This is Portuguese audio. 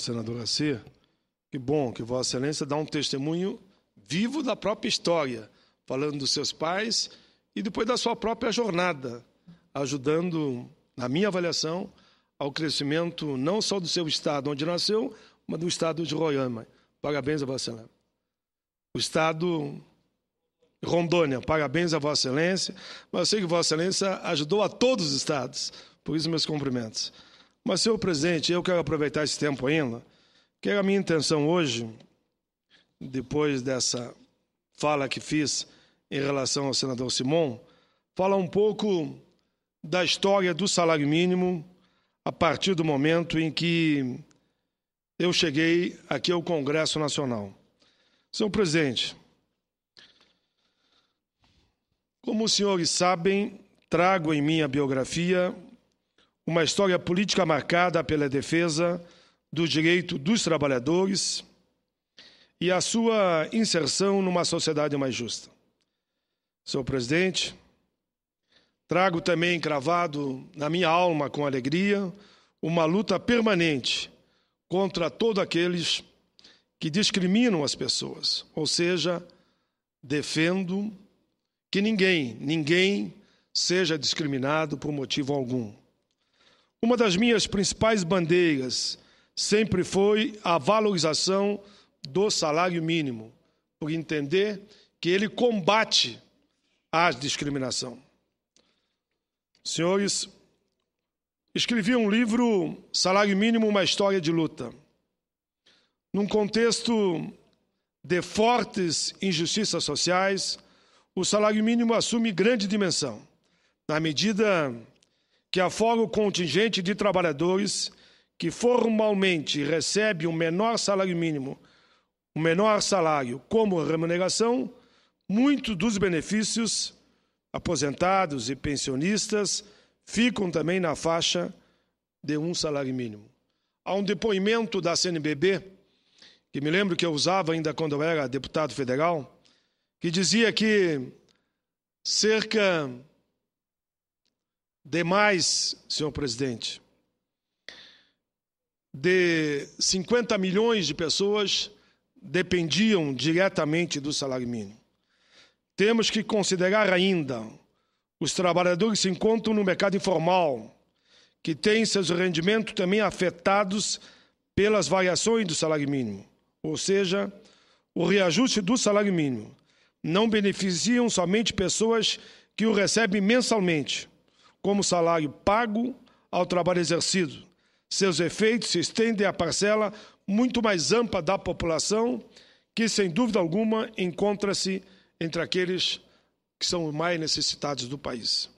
senador Garcia, que bom que Vossa Excelência dá um testemunho vivo da própria história, falando dos seus pais e depois da sua própria jornada, ajudando, na minha avaliação, ao crescimento não só do seu estado onde nasceu, mas do estado de Roraima. Parabéns a Vossa Excelência. O estado Rondônia, parabéns a Vossa Excelência. Mas eu sei que Vossa Excelência ajudou a todos os estados, por isso meus cumprimentos. Mas, senhor presidente, eu quero aproveitar esse tempo ainda, que a minha intenção hoje, depois dessa fala que fiz em relação ao senador Simon, falar um pouco da história do salário mínimo a partir do momento em que eu cheguei aqui ao Congresso Nacional. Senhor presidente, como os senhores sabem, trago em minha biografia uma história política marcada pela defesa do direito dos trabalhadores e a sua inserção numa sociedade mais justa. Senhor presidente, trago também cravado na minha alma com alegria uma luta permanente contra todos aqueles que discriminam as pessoas, ou seja, defendo que ninguém, ninguém seja discriminado por motivo algum. Uma das minhas principais bandeiras sempre foi a valorização do salário mínimo, por entender que ele combate a discriminação. Senhores, escrevi um livro, Salário Mínimo, uma história de luta. Num contexto de fortes injustiças sociais, o salário mínimo assume grande dimensão, na medida que o contingente de trabalhadores que formalmente recebe o um menor salário mínimo, o um menor salário como remuneração, muito dos benefícios aposentados e pensionistas ficam também na faixa de um salário mínimo. Há um depoimento da CNBB, que me lembro que eu usava ainda quando eu era deputado federal, que dizia que cerca demais, senhor presidente, de 50 milhões de pessoas dependiam diretamente do salário mínimo. Temos que considerar ainda os trabalhadores que se encontram no mercado informal, que têm seus rendimentos também afetados pelas variações do salário mínimo, ou seja, o reajuste do salário mínimo. Não beneficiam somente pessoas que o recebem mensalmente como salário pago ao trabalho exercido. Seus efeitos se estendem à parcela muito mais ampla da população, que, sem dúvida alguma, encontra-se entre aqueles que são os mais necessitados do país.